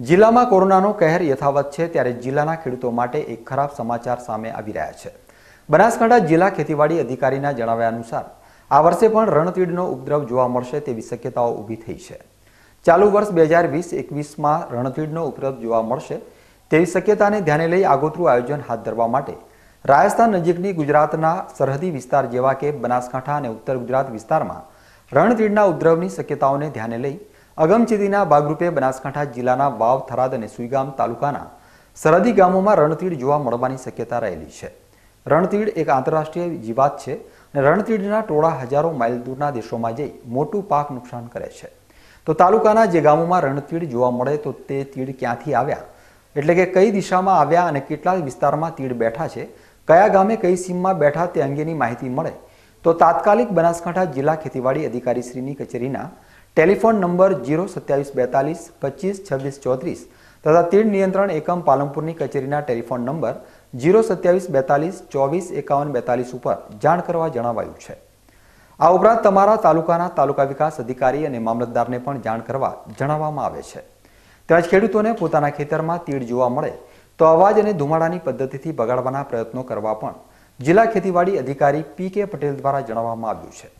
જિલ્લામાં કોરોનાનો કહેર યથાવત છે ત્યારે જિલ્લાના ખેડૂતો માટે એક ખરાબ સમાચાર સામે આવી રહ્યા છે બનાસકાંઠા જિલ્લા ખેતીવાડી અધિકારીના જણાવ્યા અનુસાર આ વર્ષે પણ રણતીડનો ઉપદ્રવ જોવા મળશે તેવી શક્યતાઓ ઊભી થઈ છે ચાલુ વર્ષ બે હજાર વીસ એકવીસમાં રણતીડનો ઉપદ્રવ જોવા મળશે તેવી શક્યતાને ધ્યાને લઈ આગોતરું આયોજન હાથ ધરવા માટે રાજસ્થાન નજીકની ગુજરાતના સરહદી વિસ્તાર જેવા કે બનાસકાંઠા અને ઉત્તર ગુજરાત વિસ્તારમાં રણતીડના ઉપદ્રવની શક્યતાઓને ધ્યાને લઈ અગમચેતીના ભાગરૂપે બનાસકાંઠા જિલ્લાના વાવ થરાદ અને સુઈગામ તાલુકાના સરહદી ગામોમાં રણતીડ જોવા મળવાની શક્યતા રહેલી છે રણતીડ એક આંતરરાષ્ટ્રીય જીવાત છે અને રણતીડના ટોળા હજારો માઇલ દૂરના દેશોમાં જઈ મોટું પાક નુકસાન કરે છે તો તાલુકાના જે ગામોમાં રણતીડ જોવા મળે તો તે તીડ ક્યાંથી આવ્યા એટલે કે કઈ દિશામાં આવ્યા અને કેટલા વિસ્તારમાં તીડ બેઠા છે કયા ગામે કઈ સીમમાં બેઠા તે અંગેની માહિતી મળે તો તાત્કાલિક બનાસકાંઠા જિલ્લા ખેતીવાડી અધિકારીશ્રીની કચેરીના ટેલિફોન નંબર જીરો સત્યાવીસ બેતાલીસ પચીસ છવ્વીસ ચોત્રીસ તથા તીડ નિયંત્રણ એકમ પાલનપુરની કચેરીના ટેલિફોન નંબર જીરો સત્યાવીસ બેતાલીસ ચોવીસ એકાવન બેતાલીસ ઉપર જાણ કરવા જણાવાયું છે આ ઉપરાંત તમારા તાલુકાના તાલુકા વિકાસ અધિકારી અને મામલતદારને પણ જાણ કરવા જણાવવામાં આવે છે તેમજ ખેડૂતોને પોતાના ખેતરમાં તીડ જોવા મળે તો અવાજ અને ધુમાડાની પદ્ધતિથી બગાડવાના પ્રયત્નો કરવા પણ જિલ્લા ખેતીવાડી અધિકારી પી કે પટેલ દ્વારા જણાવવામાં આવ્યું છે